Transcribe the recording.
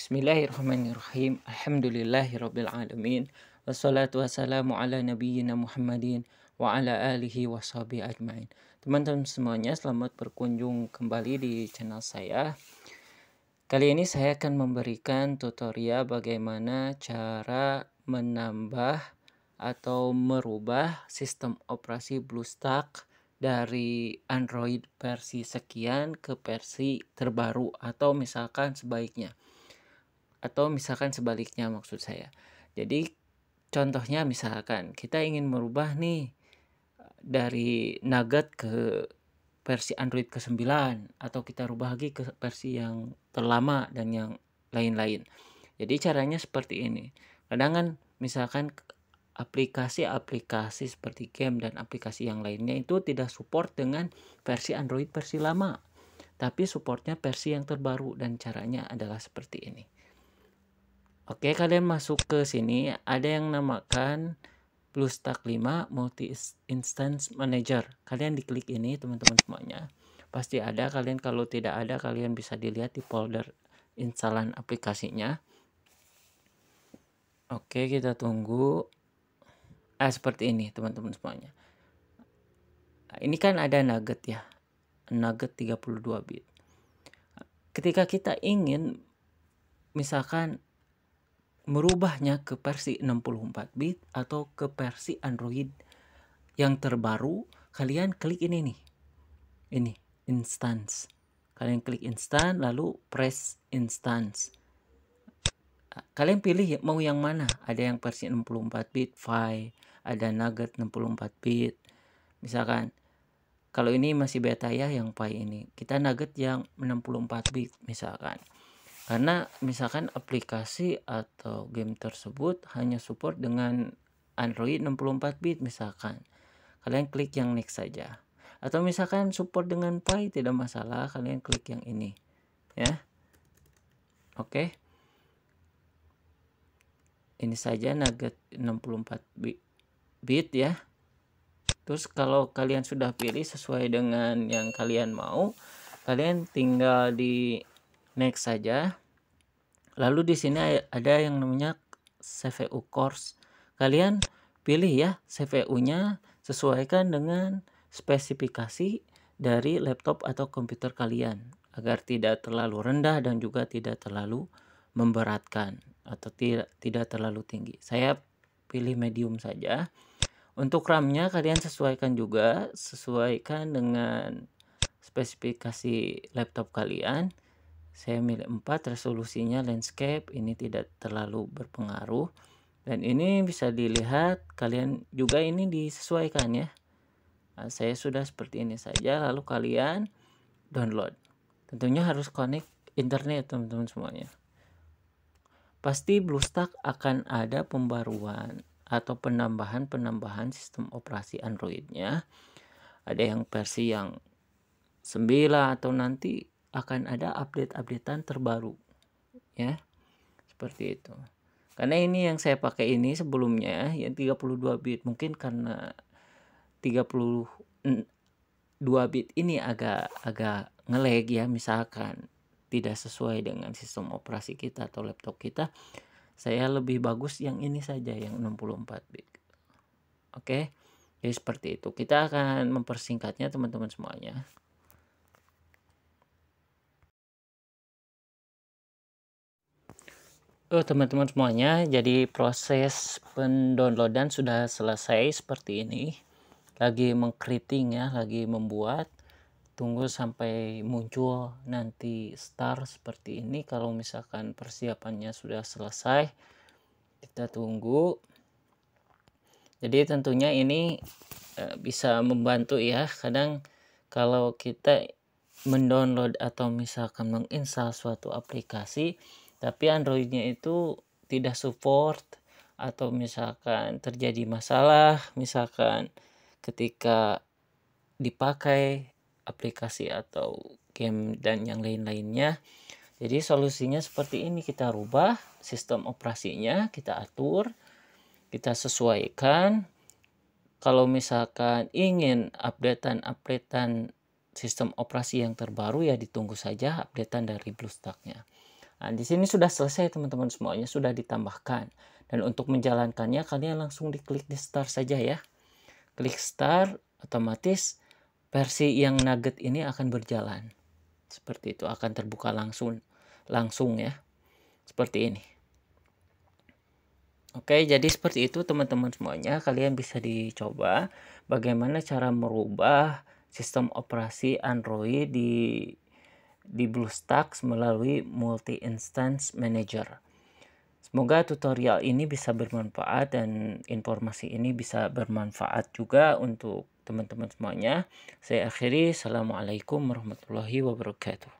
Bismillahirrahmanirrahim. Alhamdulillahirrabbilalamin. Wassalatu wassalamu ala nabiyyina Muhammadin wa ala alihi wa ajmain. Teman-teman semuanya, selamat berkunjung kembali di channel saya. Kali ini saya akan memberikan tutorial bagaimana cara menambah atau merubah sistem operasi BlueStack dari Android versi sekian ke versi terbaru atau misalkan sebaiknya atau misalkan sebaliknya maksud saya. Jadi contohnya misalkan kita ingin merubah nih dari nugget ke versi Android ke-9 atau kita rubah lagi ke versi yang terlama dan yang lain-lain. Jadi caranya seperti ini. Kadang kan misalkan aplikasi-aplikasi seperti game dan aplikasi yang lainnya itu tidak support dengan versi Android versi lama. Tapi supportnya versi yang terbaru dan caranya adalah seperti ini. Oke, kalian masuk ke sini. Ada yang namakan BlueStack 5 Multi Instance Manager. Kalian diklik ini, teman-teman semuanya. Pasti ada. Kalian kalau tidak ada, kalian bisa dilihat di folder instalan aplikasinya. Oke, kita tunggu. Ah, seperti ini, teman-teman semuanya. Ini kan ada nugget ya. Nugget 32 bit. Ketika kita ingin misalkan merubahnya ke versi 64 bit atau ke versi Android yang terbaru, kalian klik ini nih. Ini instance. Kalian klik instan lalu press instance. Kalian pilih mau yang mana? Ada yang versi 64 bit file, ada nugget 64 bit. Misalkan kalau ini masih beta ya yang file ini. Kita nugget yang 64 bit misalkan karena misalkan aplikasi atau game tersebut hanya support dengan Android 64 bit misalkan kalian klik yang next saja atau misalkan support dengan Pi tidak masalah kalian klik yang ini ya oke okay. ini saja nugget 64 bit, bit ya terus kalau kalian sudah pilih sesuai dengan yang kalian mau kalian tinggal di next saja lalu di sini ada yang namanya CVU course kalian pilih ya CVU-nya sesuaikan dengan spesifikasi dari laptop atau komputer kalian agar tidak terlalu rendah dan juga tidak terlalu memberatkan atau tidak tidak terlalu tinggi. Saya pilih medium saja. Untuk RAM-nya kalian sesuaikan juga, sesuaikan dengan spesifikasi laptop kalian saya milih 4 resolusinya landscape ini tidak terlalu berpengaruh dan ini bisa dilihat kalian juga ini disesuaikan ya nah, saya sudah seperti ini saja lalu kalian download tentunya harus connect internet teman-teman semuanya pasti BlueStack akan ada pembaruan atau penambahan-penambahan sistem operasi Androidnya ada yang versi yang 9 atau nanti akan ada update-updatean terbaru ya seperti itu karena ini yang saya pakai ini sebelumnya yang 32 bit mungkin karena 32 bit ini agak agak ngelag ya misalkan tidak sesuai dengan sistem operasi kita atau laptop kita saya lebih bagus yang ini saja yang 64 bit oke jadi ya, seperti itu kita akan mempersingkatnya teman-teman semuanya Oh, teman-teman semuanya, jadi proses pendownloadan sudah selesai seperti ini. Lagi mengkriting ya, lagi membuat. Tunggu sampai muncul nanti star seperti ini. Kalau misalkan persiapannya sudah selesai, kita tunggu. Jadi tentunya ini eh, bisa membantu ya. Kadang kalau kita mendownload atau misalkan menginstal suatu aplikasi, tapi Androidnya itu tidak support atau misalkan terjadi masalah misalkan ketika dipakai aplikasi atau game dan yang lain-lainnya jadi solusinya seperti ini kita rubah sistem operasinya kita atur kita sesuaikan kalau misalkan ingin updatean-updatean sistem operasi yang terbaru ya ditunggu saja updatean dari Bluestacknya. Nah, di sini sudah selesai teman-teman semuanya, sudah ditambahkan. Dan untuk menjalankannya kalian langsung diklik di start saja ya. Klik start, otomatis versi yang nugget ini akan berjalan. Seperti itu, akan terbuka langsung langsung ya. Seperti ini. Oke, jadi seperti itu teman-teman semuanya. Kalian bisa dicoba bagaimana cara merubah sistem operasi Android di di BlueStacks melalui multi-instance manager. Semoga tutorial ini bisa bermanfaat dan informasi ini bisa bermanfaat juga untuk teman-teman semuanya. Saya akhiri. Assalamualaikum warahmatullahi wabarakatuh.